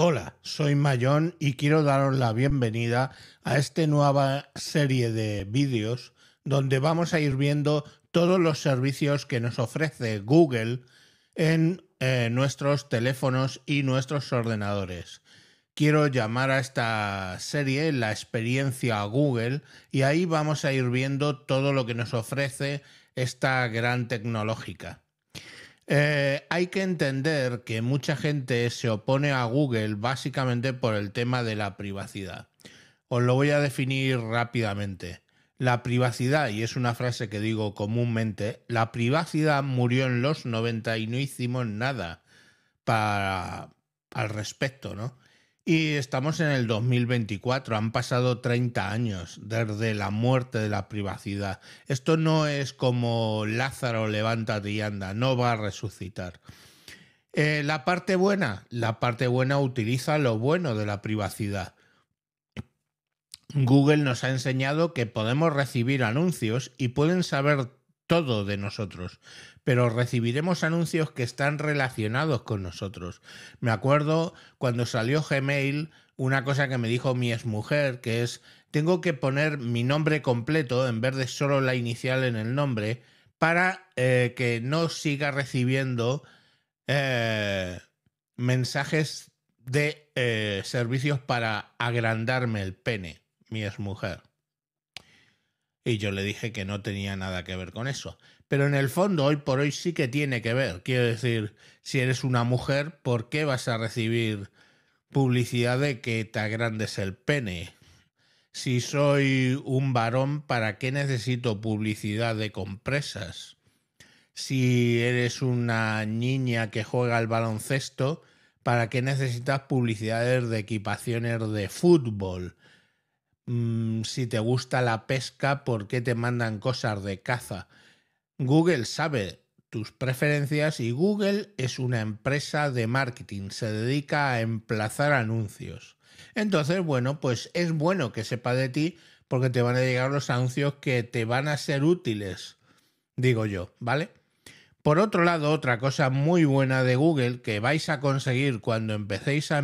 Hola, soy Mayón y quiero daros la bienvenida a esta nueva serie de vídeos donde vamos a ir viendo todos los servicios que nos ofrece Google en eh, nuestros teléfonos y nuestros ordenadores. Quiero llamar a esta serie la experiencia Google y ahí vamos a ir viendo todo lo que nos ofrece esta gran tecnológica. Eh, hay que entender que mucha gente se opone a Google básicamente por el tema de la privacidad. Os lo voy a definir rápidamente. La privacidad, y es una frase que digo comúnmente, la privacidad murió en los 90 y no hicimos nada para, al respecto, ¿no? Y estamos en el 2024, han pasado 30 años desde la muerte de la privacidad. Esto no es como Lázaro levántate y anda, no va a resucitar. Eh, la parte buena, la parte buena utiliza lo bueno de la privacidad. Google nos ha enseñado que podemos recibir anuncios y pueden saber todo de nosotros, pero recibiremos anuncios que están relacionados con nosotros. Me acuerdo cuando salió Gmail, una cosa que me dijo mi exmujer, que es, tengo que poner mi nombre completo en vez de solo la inicial en el nombre, para eh, que no siga recibiendo eh, mensajes de eh, servicios para agrandarme el pene, mi exmujer y yo le dije que no tenía nada que ver con eso. Pero en el fondo, hoy por hoy sí que tiene que ver. Quiero decir, si eres una mujer, ¿por qué vas a recibir publicidad de que te es el pene? Si soy un varón, ¿para qué necesito publicidad de compresas? Si eres una niña que juega al baloncesto, ¿para qué necesitas publicidades de equipaciones de fútbol? Mm, si te gusta la pesca, ¿por qué te mandan cosas de caza? Google sabe tus preferencias y Google es una empresa de marketing, se dedica a emplazar anuncios. Entonces, bueno, pues es bueno que sepa de ti porque te van a llegar los anuncios que te van a ser útiles, digo yo, ¿vale? Por otro lado, otra cosa muy buena de Google que vais a conseguir cuando empecéis a,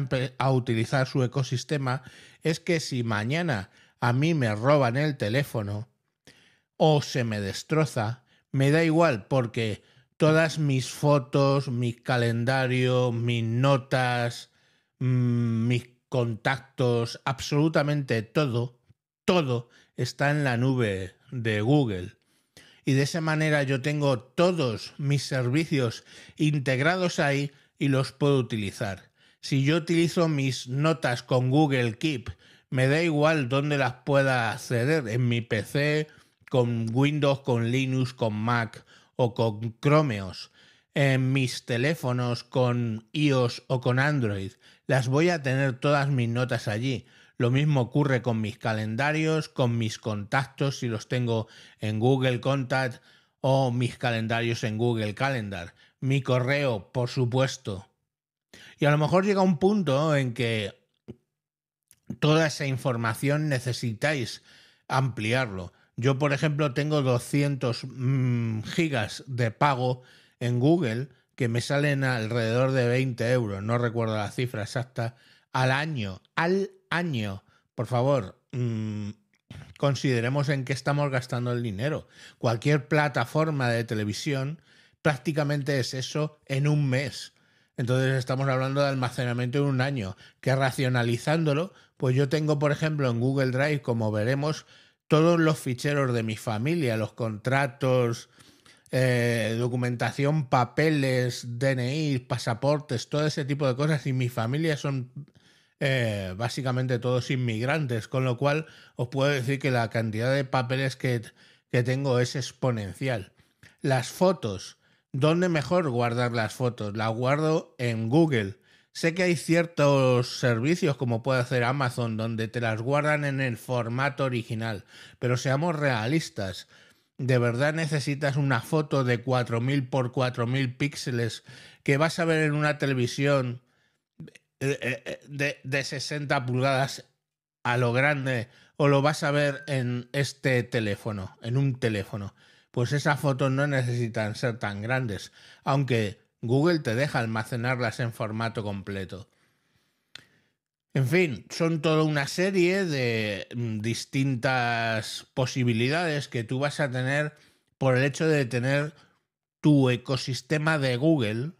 utilizar su ecosistema es que si mañana a mí me roban el teléfono o se me destroza, me da igual porque todas mis fotos, mi calendario, mis notas, mm, mis contactos, absolutamente todo, todo está en la nube de Google y de esa manera yo tengo todos mis servicios integrados ahí y los puedo utilizar. Si yo utilizo mis notas con Google Keep, me da igual dónde las pueda acceder, en mi PC, con Windows, con Linux, con Mac o con Chromeos, en mis teléfonos con iOS o con Android. Las voy a tener todas mis notas allí. Lo mismo ocurre con mis calendarios, con mis contactos, si los tengo en Google Contact o mis calendarios en Google Calendar. Mi correo, por supuesto. Y a lo mejor llega un punto en que toda esa información necesitáis ampliarlo. Yo, por ejemplo, tengo 200 mm, gigas de pago en Google que me salen alrededor de 20 euros, no recuerdo la cifra exacta, al año. Al año. Por favor, mm, consideremos en qué estamos gastando el dinero. Cualquier plataforma de televisión prácticamente es eso en un mes. Entonces estamos hablando de almacenamiento en un año, que racionalizándolo, pues yo tengo, por ejemplo, en Google Drive, como veremos, todos los ficheros de mi familia, los contratos, eh, documentación, papeles, DNI, pasaportes, todo ese tipo de cosas, y mi familia son eh, básicamente todos inmigrantes, con lo cual os puedo decir que la cantidad de papeles que, que tengo es exponencial. Las fotos, ¿dónde mejor guardar las fotos? Las guardo en Google. Sé que hay ciertos servicios como puede hacer Amazon donde te las guardan en el formato original, pero seamos realistas. ¿De verdad necesitas una foto de 4000 por 4000 píxeles que vas a ver en una televisión eh, eh, de, 60 pulgadas a lo grande o lo vas a ver en este teléfono, en un teléfono. Pues esas fotos no necesitan ser tan grandes, aunque Google te deja almacenarlas en formato completo. En fin, son toda una serie de mm, distintas posibilidades que tú vas a tener por el hecho de tener tu ecosistema de Google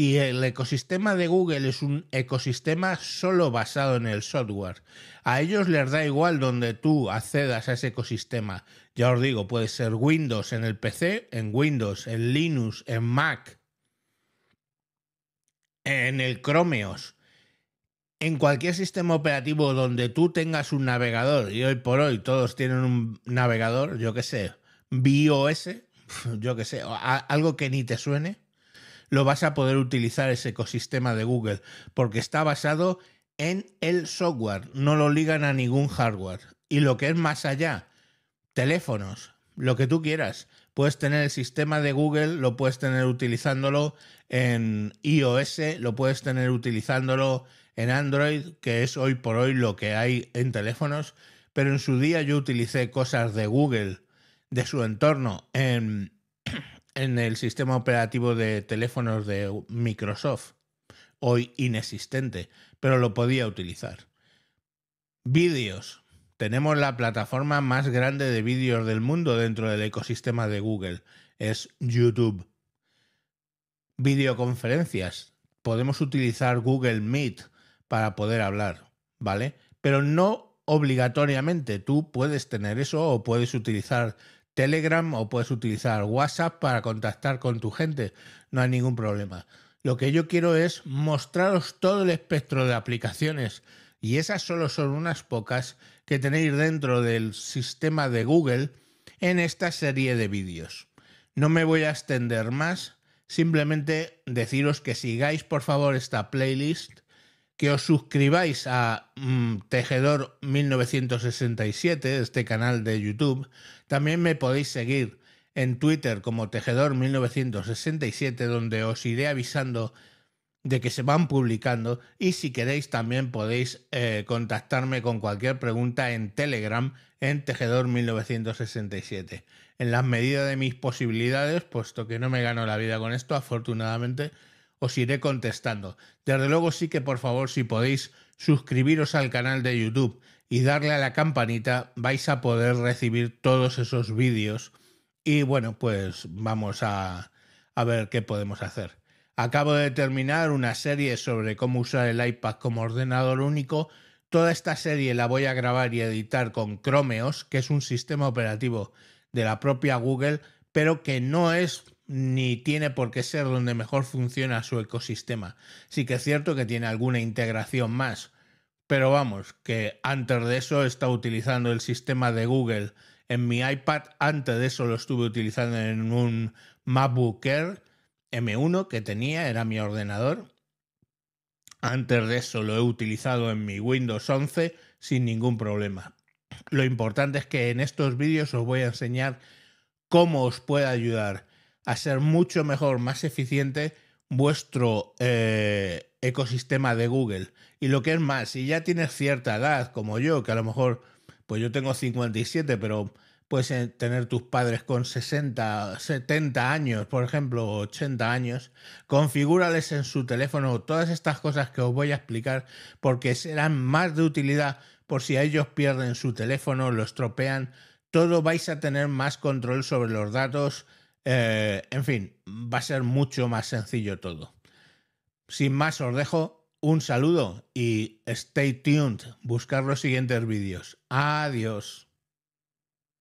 y el ecosistema de Google es un ecosistema solo basado en el software. A ellos les da igual donde tú accedas a ese ecosistema. Ya os digo, puede ser Windows en el PC, en Windows, en Linux, en Mac, en el Chromeos, en cualquier sistema operativo donde tú tengas un navegador, y hoy por hoy todos tienen un navegador, yo qué sé, BIOS, yo qué sé, algo que ni te suene, lo vas a poder utilizar ese ecosistema de Google, porque está basado en el software, no lo ligan a ningún hardware. Y lo que es más allá, teléfonos, lo que tú quieras. Puedes tener el sistema de Google, lo puedes tener utilizándolo en iOS, lo puedes tener utilizándolo en Android, que es hoy por hoy lo que hay en teléfonos. Pero en su día yo utilicé cosas de Google, de su entorno, en en el sistema operativo de teléfonos de Microsoft, hoy inexistente, pero lo podía utilizar. Vídeos. Tenemos la plataforma más grande de vídeos del mundo dentro del ecosistema de Google. Es YouTube. Videoconferencias. Podemos utilizar Google Meet para poder hablar, ¿vale? Pero no obligatoriamente. Tú puedes tener eso o puedes utilizar Telegram o puedes utilizar WhatsApp para contactar con tu gente. No hay ningún problema. Lo que yo quiero es mostraros todo el espectro de aplicaciones y esas solo son unas pocas que tenéis dentro del sistema de Google en esta serie de vídeos. No me voy a extender más, simplemente deciros que sigáis por favor esta playlist que os suscribáis a mm, Tejedor 1967, este canal de YouTube. También me podéis seguir en Twitter como Tejedor 1967, donde os iré avisando de que se van publicando y si queréis también podéis eh, contactarme con cualquier pregunta en Telegram en Tejedor 1967. En las medidas de mis posibilidades, puesto que no me gano la vida con esto, afortunadamente, os iré contestando. Desde luego sí que por favor si podéis suscribiros al canal de YouTube y darle a la campanita vais a poder recibir todos esos vídeos y bueno pues vamos a, a ver qué podemos hacer. Acabo de terminar una serie sobre cómo usar el iPad como ordenador único. Toda esta serie la voy a grabar y editar con Chromeos, que es un sistema operativo de la propia Google, pero que no es ni tiene por qué ser donde mejor funciona su ecosistema. Sí que es cierto que tiene alguna integración más, pero vamos, que antes de eso estaba utilizando el sistema de Google en mi iPad, antes de eso lo estuve utilizando en un MacBook Air M1 que tenía, era mi ordenador. Antes de eso lo he utilizado en mi Windows 11 sin ningún problema. Lo importante es que en estos vídeos os voy a enseñar cómo os puede ayudar a ser mucho mejor, más eficiente vuestro eh, ecosistema de Google. Y lo que es más, si ya tienes cierta edad como yo, que a lo mejor, pues yo tengo 57, pero puedes eh, tener tus padres con 60, 70 años, por ejemplo, 80 años, configúrales en su teléfono todas estas cosas que os voy a explicar porque serán más de utilidad por si a ellos pierden su teléfono, lo estropean, todo vais a tener más control sobre los datos, eh, en fin, va a ser mucho más sencillo todo. Sin más, os dejo un saludo y stay tuned. Buscar los siguientes vídeos. Adiós.